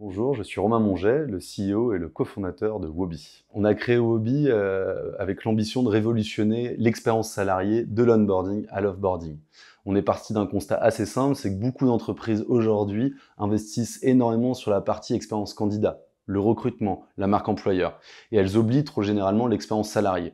Bonjour, je suis Romain Monget, le CEO et le cofondateur de Wobby. On a créé Wobby euh, avec l'ambition de révolutionner l'expérience salariée de l'onboarding à l'offboarding. On est parti d'un constat assez simple, c'est que beaucoup d'entreprises aujourd'hui investissent énormément sur la partie expérience candidat, le recrutement, la marque employeur, et elles oublient trop généralement l'expérience salariée.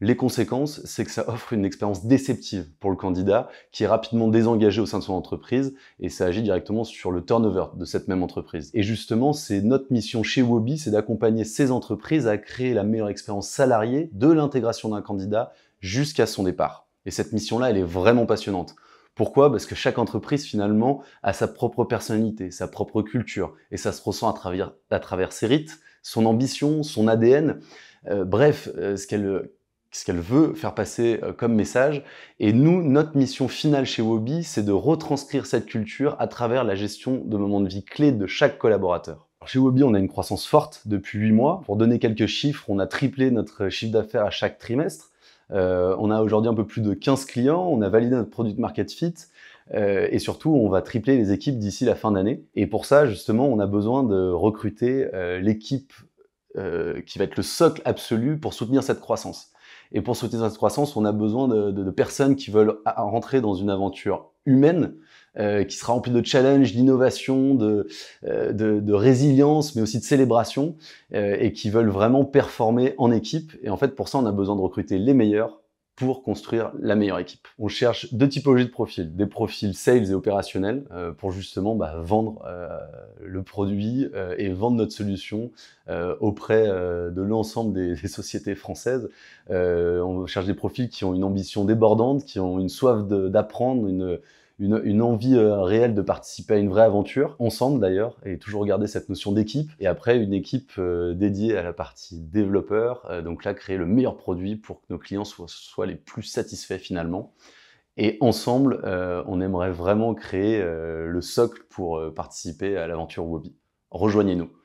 Les conséquences, c'est que ça offre une expérience déceptive pour le candidat qui est rapidement désengagé au sein de son entreprise et ça agit directement sur le turnover de cette même entreprise. Et justement, c'est notre mission chez Wobi, c'est d'accompagner ces entreprises à créer la meilleure expérience salariée de l'intégration d'un candidat jusqu'à son départ. Et cette mission-là, elle est vraiment passionnante. Pourquoi Parce que chaque entreprise, finalement, a sa propre personnalité, sa propre culture, et ça se ressent à travers, à travers ses rites, son ambition, son ADN. Euh, bref, euh, ce qu'elle ce qu'elle veut faire passer euh, comme message. Et nous, notre mission finale chez Wobby, c'est de retranscrire cette culture à travers la gestion de moments de vie clés de chaque collaborateur. chez Wobby, on a une croissance forte depuis 8 mois. Pour donner quelques chiffres, on a triplé notre chiffre d'affaires à chaque trimestre. Euh, on a aujourd'hui un peu plus de 15 clients, on a validé notre produit market fit euh, et surtout on va tripler les équipes d'ici la fin d'année. Et pour ça justement on a besoin de recruter l'équipe qui va être le socle absolu pour soutenir cette croissance. Et pour souhaiter cette croissance, on a besoin de, personnes qui veulent rentrer dans une aventure humaine euh, qui sera remplie de challenges, d'innovation, euh, de, de, résilience, mais aussi de célébration, euh, et qui veulent vraiment performer en équipe. Et en fait, pour ça, on a besoin de recruter les meilleurs pour construire la meilleure équipe. On cherche deux typologies de profils, des profils sales et opérationnels euh, pour justement bah, vendre euh, le produit euh, et vendre notre solution auprès de l'ensemble des, des, sociétés françaises. on cherche des profils qui ont une ambition débordante, qui ont une soif d'apprendre, une une, envie euh, réelle de participer à une vraie aventure, ensemble d'ailleurs, et toujours garder cette notion d'équipe. Et après, une équipe euh, dédiée à la partie développeur, euh, donc là, créer le meilleur produit pour que nos clients soient, soient les plus satisfaits finalement. Et ensemble, on aimerait vraiment créer le socle pour participer à l'aventure Wobby. Rejoignez-nous.